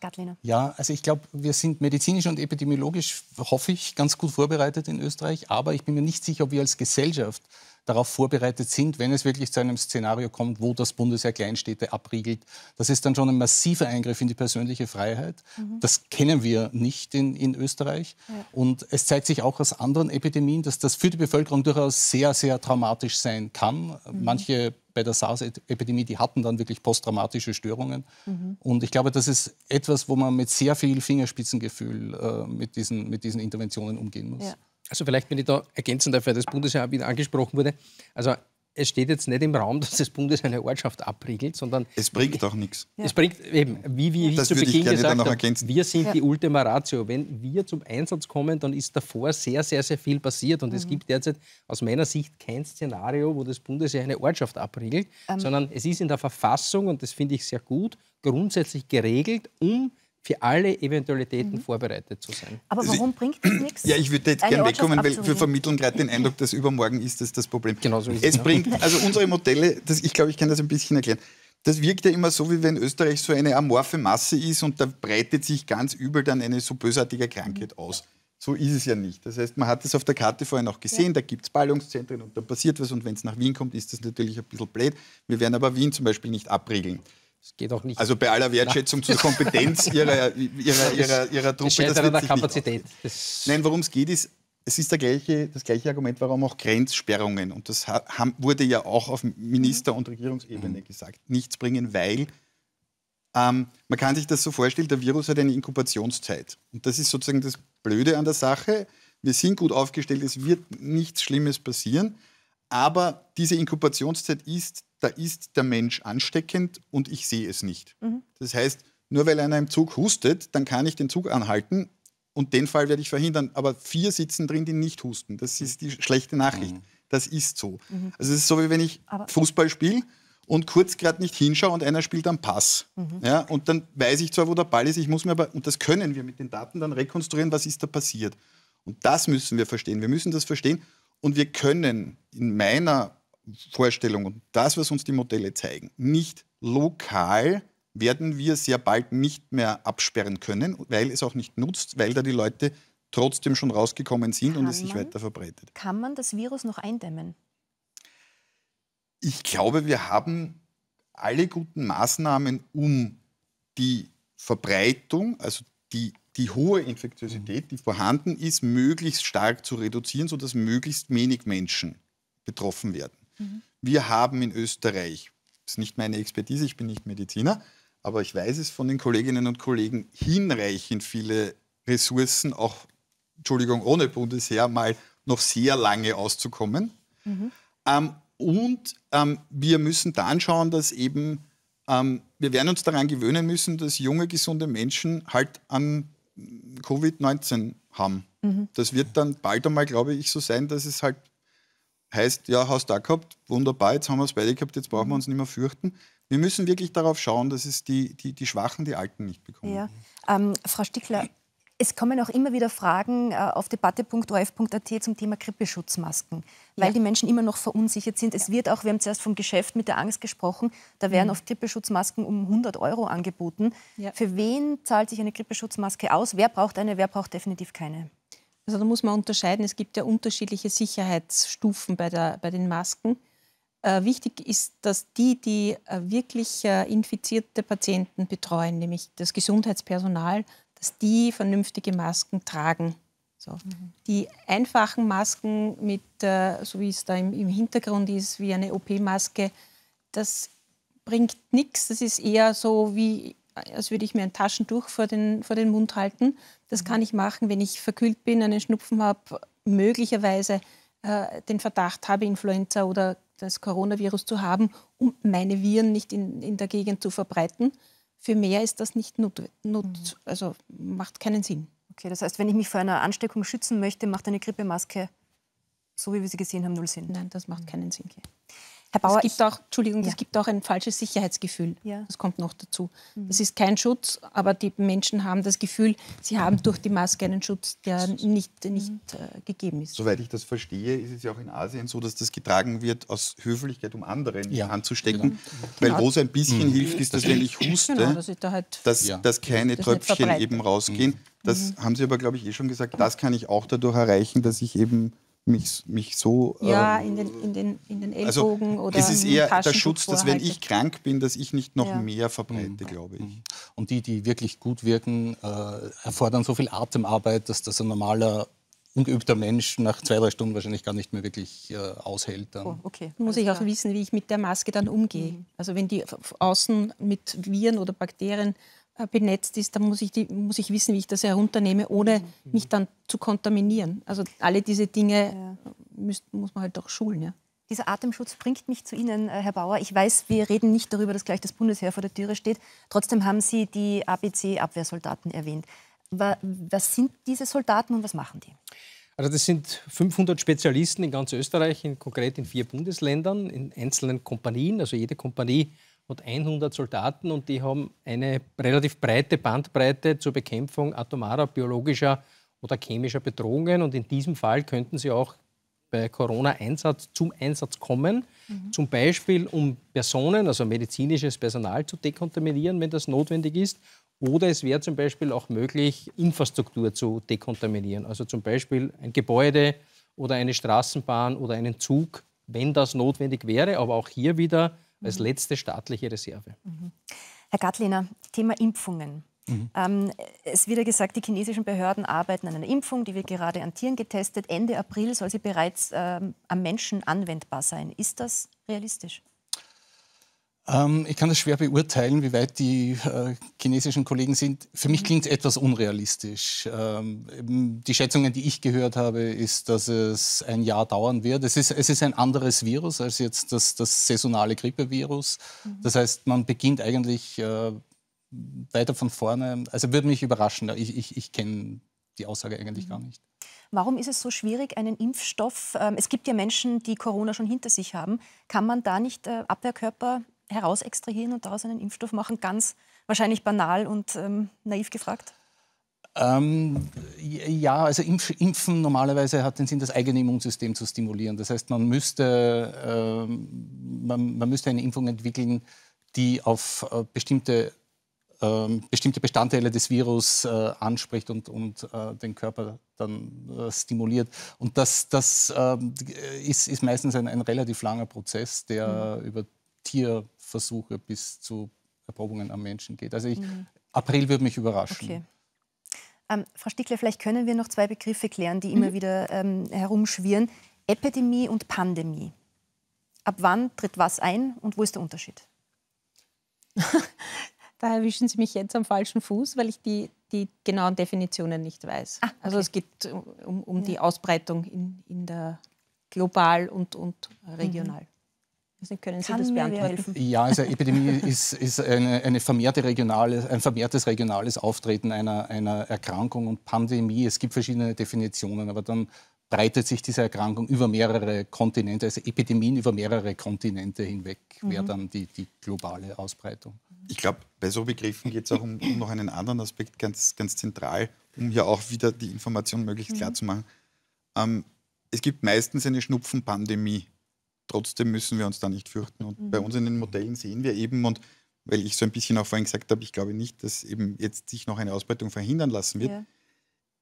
Gatliner. Ja, also ich glaube, wir sind medizinisch und epidemiologisch, hoffe ich, ganz gut vorbereitet in Österreich. Aber ich bin mir nicht sicher, ob wir als Gesellschaft darauf vorbereitet sind, wenn es wirklich zu einem Szenario kommt, wo das Bundesheer Kleinstädte abriegelt. Das ist dann schon ein massiver Eingriff in die persönliche Freiheit. Mhm. Das kennen wir nicht in, in Österreich. Ja. Und es zeigt sich auch aus anderen Epidemien, dass das für die Bevölkerung durchaus sehr, sehr traumatisch sein kann. Mhm. Manche bei der SARS-Epidemie, die hatten dann wirklich posttraumatische Störungen. Mhm. Und ich glaube, das ist etwas, wo man mit sehr viel Fingerspitzengefühl äh, mit, diesen, mit diesen Interventionen umgehen muss. Ja. Also vielleicht, wenn ich da ergänzen darf, weil das Bundesheer wieder angesprochen wurde. Also es steht jetzt nicht im Raum, dass das Bundes eine Ortschaft abriegelt, sondern... Es bringt auch nichts. Es bringt eben, wie, wie ich das zu Beginn ich gesagt habe, wir sind ja. die Ultima Ratio. Wenn wir zum Einsatz kommen, dann ist davor sehr, sehr, sehr viel passiert. Und mhm. es gibt derzeit aus meiner Sicht kein Szenario, wo das Bundesheer eine Ortschaft abriegelt, ähm. sondern es ist in der Verfassung, und das finde ich sehr gut, grundsätzlich geregelt, um für alle Eventualitäten mhm. vorbereitet zu sein. Aber warum also, bringt das nichts? Ja, ich würde jetzt gerne wegkommen, weil wir vermitteln gerade den Eindruck, dass übermorgen ist das das Problem. Genau so ist es. Es bringt, also unsere Modelle, das, ich glaube, ich kann das ein bisschen erklären. Das wirkt ja immer so, wie wenn Österreich so eine amorphe Masse ist und da breitet sich ganz übel dann eine so bösartige Krankheit mhm. aus. So ist es ja nicht. Das heißt, man hat es auf der Karte vorhin auch gesehen, ja. da gibt es Ballungszentren und da passiert was und wenn es nach Wien kommt, ist das natürlich ein bisschen blöd. Wir werden aber Wien zum Beispiel nicht abriegeln. Es geht auch nicht. Also bei aller Wertschätzung zur Kompetenz ihrer, ihrer, ihrer, ihrer Truppe. Das an der Kapazität. Nein, worum es geht, ist, es ist gleiche, das gleiche Argument, warum auch Grenzsperrungen, und das haben, wurde ja auch auf Minister- und Regierungsebene mhm. gesagt, nichts bringen, weil ähm, man kann sich das so vorstellen, der Virus hat eine Inkubationszeit. Und das ist sozusagen das Blöde an der Sache. Wir sind gut aufgestellt, es wird nichts Schlimmes passieren. Aber diese Inkubationszeit ist, da ist der Mensch ansteckend und ich sehe es nicht. Mhm. Das heißt, nur weil einer im Zug hustet, dann kann ich den Zug anhalten und den Fall werde ich verhindern. Aber vier sitzen drin, die nicht husten. Das mhm. ist die schlechte Nachricht. Mhm. Das ist so. Mhm. Also es ist so, wie wenn ich Aber Fußball spiele und kurz gerade nicht hinschaue und einer spielt am Pass. Mhm. Ja, und dann weiß ich zwar, wo der Ball ist, ich muss mir aber, und das können wir mit den Daten dann rekonstruieren, was ist da passiert. Und das müssen wir verstehen. Wir müssen das verstehen und wir können in meiner Vorstellung und das, was uns die Modelle zeigen, nicht lokal werden wir sehr bald nicht mehr absperren können, weil es auch nicht nutzt, weil da die Leute trotzdem schon rausgekommen sind kann und es sich man, weiter verbreitet. Kann man das Virus noch eindämmen? Ich glaube, wir haben alle guten Maßnahmen, um die Verbreitung, also die die hohe Infektiosität, die vorhanden ist, möglichst stark zu reduzieren, sodass möglichst wenig Menschen betroffen werden. Mhm. Wir haben in Österreich, das ist nicht meine Expertise, ich bin nicht Mediziner, aber ich weiß es von den Kolleginnen und Kollegen, hinreichend viele Ressourcen, auch, Entschuldigung, ohne Bundesheer mal noch sehr lange auszukommen. Mhm. Ähm, und ähm, wir müssen dann schauen, dass eben, ähm, wir werden uns daran gewöhnen müssen, dass junge, gesunde Menschen halt an Covid-19 haben. Mhm. Das wird dann bald einmal, glaube ich, so sein, dass es halt heißt, ja, hast du da gehabt, wunderbar, jetzt haben wir es beide gehabt, jetzt brauchen wir mhm. uns nicht mehr fürchten. Wir müssen wirklich darauf schauen, dass es die, die, die Schwachen, die Alten nicht bekommen. Ja. Ähm, Frau Stickler, es kommen auch immer wieder Fragen äh, auf debatte.orf.at zum Thema Grippeschutzmasken, weil ja. die Menschen immer noch verunsichert sind. Es wird auch, wir haben zuerst vom Geschäft mit der Angst gesprochen, da werden mhm. oft Grippeschutzmasken um 100 Euro angeboten. Ja. Für wen zahlt sich eine Grippeschutzmaske aus? Wer braucht eine, wer braucht definitiv keine? Also da muss man unterscheiden, es gibt ja unterschiedliche Sicherheitsstufen bei, der, bei den Masken. Äh, wichtig ist, dass die, die äh, wirklich äh, infizierte Patienten betreuen, nämlich das Gesundheitspersonal, dass die vernünftige Masken tragen. So. Mhm. Die einfachen Masken mit, äh, so wie es da im, im Hintergrund ist, wie eine OP-Maske, das bringt nichts. Das ist eher so wie, als würde ich mir ein Taschentuch vor den, vor den Mund halten. Das mhm. kann ich machen, wenn ich verkühlt bin, einen Schnupfen habe, möglicherweise äh, den Verdacht habe, Influenza oder das Coronavirus zu haben, um meine Viren nicht in, in der Gegend zu verbreiten. Für mehr ist das nicht not, not mhm. also macht keinen Sinn. Okay, das heißt, wenn ich mich vor einer Ansteckung schützen möchte, macht eine Grippemaske, so wie wir sie gesehen haben, null Sinn. Nein, das macht mhm. keinen Sinn. Okay. Herr Bauer, es gibt auch, Entschuldigung, es gibt auch ein falsches Sicherheitsgefühl. Ja. Das kommt noch dazu. Mhm. Das ist kein Schutz, aber die Menschen haben das Gefühl, sie haben durch die Maske einen Schutz, der nicht, mhm. nicht äh, gegeben ist. Soweit ich das verstehe, ist es ja auch in Asien so, dass das getragen wird aus Höflichkeit, um andere nicht ja. anzustecken. Mhm. Genau. Weil genau. wo es ein bisschen mhm. hilft, ist, dass wenn ich huste, genau, dass, ich da halt dass, dass, keine das Tröpfchen eben rausgehen. Mhm. Das mhm. haben Sie aber, glaube ich, eh schon gesagt. Das kann ich auch dadurch erreichen, dass ich eben mich, mich so. Ja, ähm, in, den, in, den, in den also Ellbogen also oder. Es ist eher der Schutz, dass wenn ich krank bin, dass ich nicht noch ja. mehr verbreite, mhm. glaube ich. Mhm. Und die, die wirklich gut wirken, äh, erfordern so viel Atemarbeit, dass das ein normaler ungeübter Mensch nach zwei, drei Stunden wahrscheinlich gar nicht mehr wirklich äh, aushält. Dann. Oh, okay. Muss ich auch wissen, wie ich mit der Maske dann umgehe. Mhm. Also wenn die außen mit Viren oder Bakterien äh, benetzt ist, dann muss ich, die, muss ich wissen, wie ich das herunternehme, ohne mhm. mich dann zu kontaminieren. Also alle diese Dinge ja. Äh, müß, muss man halt auch schulen. Ja. Dieser Atemschutz bringt mich zu Ihnen, äh, Herr Bauer. Ich weiß, wir reden nicht darüber, dass gleich das Bundesheer vor der Türe steht. Trotzdem haben Sie die ABC-Abwehrsoldaten erwähnt. Was sind diese Soldaten und was machen die? Also das sind 500 Spezialisten in ganz Österreich, in, konkret in vier Bundesländern, in einzelnen Kompanien. Also jede Kompanie hat 100 Soldaten und die haben eine relativ breite Bandbreite zur Bekämpfung atomarer, biologischer oder chemischer Bedrohungen. Und in diesem Fall könnten sie auch bei Corona-Einsatz zum Einsatz kommen, mhm. zum Beispiel um Personen, also medizinisches Personal zu dekontaminieren, wenn das notwendig ist. Oder es wäre zum Beispiel auch möglich, Infrastruktur zu dekontaminieren, also zum Beispiel ein Gebäude oder eine Straßenbahn oder einen Zug, wenn das notwendig wäre. Aber auch hier wieder als mhm. letzte staatliche Reserve. Mhm. Herr Gattliner, Thema Impfungen. Mhm. Ähm, es wird ja gesagt, die chinesischen Behörden arbeiten an einer Impfung, die wird gerade an Tieren getestet. Ende April soll sie bereits ähm, am Menschen anwendbar sein. Ist das realistisch? Ähm, ich kann das schwer beurteilen, wie weit die äh, chinesischen Kollegen sind. Für mich mhm. klingt es etwas unrealistisch. Ähm, die Schätzungen, die ich gehört habe, ist, dass es ein Jahr dauern wird. Es ist, es ist ein anderes Virus als jetzt das, das saisonale Grippevirus. Mhm. Das heißt, man beginnt eigentlich äh, weiter von vorne. Also würde mich überraschen. Ich, ich, ich kenne die Aussage eigentlich mhm. gar nicht. Warum ist es so schwierig, einen Impfstoff? Ähm, es gibt ja Menschen, die Corona schon hinter sich haben. Kann man da nicht äh, Abwehrkörper heraus extrahieren und daraus einen Impfstoff machen? Ganz wahrscheinlich banal und ähm, naiv gefragt. Ähm, ja, also Impf, Impfen normalerweise hat den Sinn, das eigene Immunsystem zu stimulieren. Das heißt, man müsste, äh, man, man, müsste eine Impfung entwickeln, die auf äh, bestimmte, äh, bestimmte Bestandteile des Virus äh, anspricht und, und äh, den Körper dann äh, stimuliert. Und das, das ähm, ist, ist meistens ein, ein relativ langer Prozess, der mhm. über Tierversuche bis zu Erprobungen am Menschen geht. Also ich, mhm. April würde mich überraschen. Okay. Ähm, Frau Stickler, vielleicht können wir noch zwei Begriffe klären, die mhm. immer wieder ähm, herumschwirren. Epidemie und Pandemie. Ab wann tritt was ein und wo ist der Unterschied? da erwischen Sie mich jetzt am falschen Fuß, weil ich die, die genauen Definitionen nicht weiß. Ah, also okay. Also es geht um, um ja. die Ausbreitung in, in der global und, und mhm. regional. Mhm können Sie Kann das beantworten? Ja, also Epidemie ist, ist eine, eine vermehrte regionale, ein vermehrtes regionales Auftreten einer, einer Erkrankung und Pandemie. Es gibt verschiedene Definitionen, aber dann breitet sich diese Erkrankung über mehrere Kontinente, also Epidemien über mehrere Kontinente hinweg, mhm. wäre dann die, die globale Ausbreitung. Ich glaube, bei so Begriffen geht es auch um, um, noch einen anderen Aspekt, ganz, ganz zentral, um hier auch wieder die Information möglichst mhm. klar zu machen. Ähm, es gibt meistens eine Schnupfenpandemie trotzdem müssen wir uns da nicht fürchten. Und mhm. bei uns in den Modellen sehen wir eben, und weil ich so ein bisschen auch vorhin gesagt habe, ich glaube nicht, dass eben jetzt sich noch eine Ausbreitung verhindern lassen wird. Ja.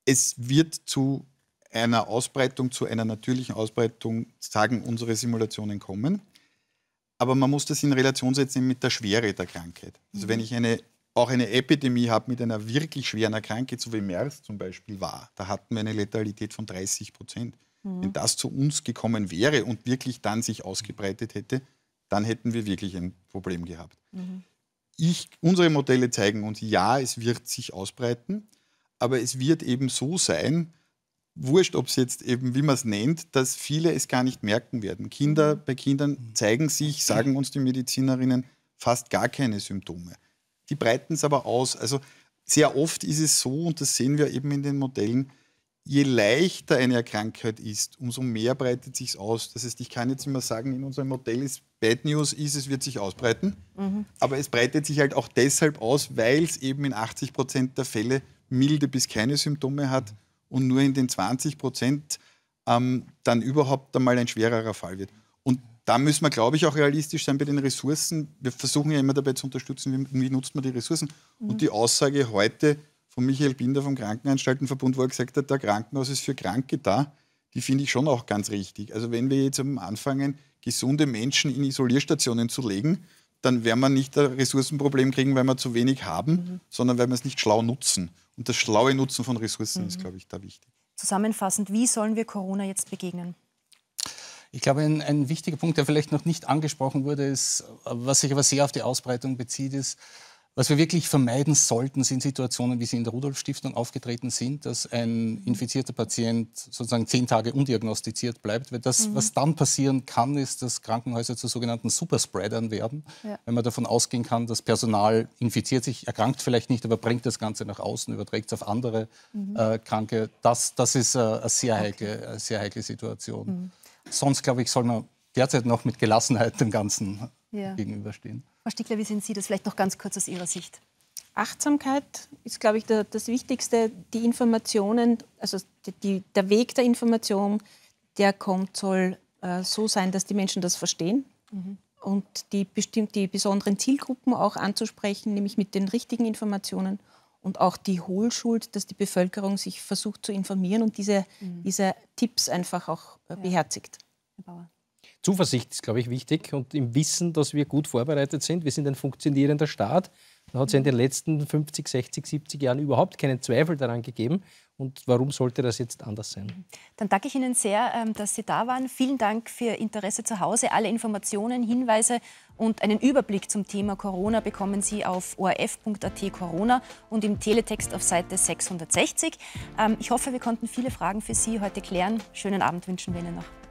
Es wird zu einer Ausbreitung, zu einer natürlichen Ausbreitung, sagen unsere Simulationen kommen. Aber man muss das in Relation setzen mit der Schwere der Krankheit. Also mhm. wenn ich eine, auch eine Epidemie habe mit einer wirklich schweren Krankheit, so wie MERS zum Beispiel war, da hatten wir eine Letalität von 30 Prozent. Mhm. Wenn das zu uns gekommen wäre und wirklich dann sich ausgebreitet hätte, dann hätten wir wirklich ein Problem gehabt. Mhm. Ich, unsere Modelle zeigen uns, ja, es wird sich ausbreiten, aber es wird eben so sein, wurscht, ob es jetzt eben, wie man es nennt, dass viele es gar nicht merken werden. Kinder mhm. bei Kindern zeigen sich, sagen uns die Medizinerinnen, fast gar keine Symptome. Die breiten es aber aus. Also sehr oft ist es so, und das sehen wir eben in den Modellen, je leichter eine Krankheit ist, umso mehr breitet sich aus. Das heißt, ich kann jetzt immer sagen, in unserem Modell ist Bad News ist, es wird sich ausbreiten. Mhm. Aber es breitet sich halt auch deshalb aus, weil es eben in 80 Prozent der Fälle milde bis keine Symptome hat und nur in den 20 Prozent ähm, dann überhaupt einmal ein schwererer Fall wird. Und da müssen wir, glaube ich, auch realistisch sein bei den Ressourcen. Wir versuchen ja immer dabei zu unterstützen, wie, nutzt man die Ressourcen. Mhm. Und die Aussage heute von Michael Binder vom Krankenanstaltenverbund, wo er gesagt hat, der Krankenhaus ist für Kranke da, die finde ich schon auch ganz richtig. Also wenn wir jetzt anfangen, gesunde Menschen in Isolierstationen zu legen, dann werden wir nicht ein Ressourcenproblem kriegen, weil wir zu wenig haben, mhm. sondern weil wir es nicht schlau nutzen. Und das schlaue Nutzen von Ressourcen mhm. ist, glaube ich, da wichtig. Zusammenfassend, wie sollen wir Corona jetzt begegnen? Ich glaube, ein, ein wichtiger Punkt, der vielleicht noch nicht angesprochen wurde, ist, was sich aber sehr auf die Ausbreitung bezieht, ist, was wir wirklich vermeiden sollten, sind Situationen, wie sie in der Rudolf-Stiftung aufgetreten sind, dass ein infizierter Patient sozusagen zehn Tage undiagnostiziert bleibt. Weil das, mhm. was dann passieren kann, ist, dass Krankenhäuser zu sogenannten Superspreadern werden. Ja. Wenn man davon ausgehen kann, dass Personal infiziert sich, erkrankt vielleicht nicht, aber bringt das Ganze nach außen, überträgt es auf andere mhm. äh, Kranke. Das, das ist äh, eine, sehr heikle, eine sehr heikle Situation. Mhm. Sonst, glaube ich, soll man derzeit noch mit Gelassenheit dem Ganzen ja. gegenüberstehen. Frau Stickler, wie sehen Sie das vielleicht noch ganz kurz aus Ihrer Sicht? Achtsamkeit ist, glaube ich, der, das Wichtigste. Die Informationen, also die, der Weg der Information, der kommt, soll äh, so sein, dass die Menschen das verstehen. Mhm. Und die, bestimmt, die besonderen Zielgruppen auch anzusprechen, nämlich mit den richtigen Informationen und auch die Hohlschuld, dass die Bevölkerung sich versucht zu informieren und diese, mhm. diese Tipps einfach auch äh, ja. beherzigt. Herr Bauer. Zuversicht ist, glaube ich, wichtig und im Wissen, dass wir gut vorbereitet sind. Wir sind ein funktionierender Staat. Da hat es ja in den letzten 50, 60, 70 Jahren überhaupt keinen Zweifel daran gegeben. Und warum sollte das jetzt anders sein? Dann danke ich Ihnen sehr, ähm, dass Sie da waren. Vielen Dank für Ihr Interesse zu Hause. Alle Informationen, Hinweise und einen Überblick zum Thema Corona bekommen Sie auf orf.at Corona und im Teletext auf Seite 660. Ähm, ich hoffe, wir konnten viele Fragen für Sie heute klären. Schönen Abend wünschen wir Ihnen noch.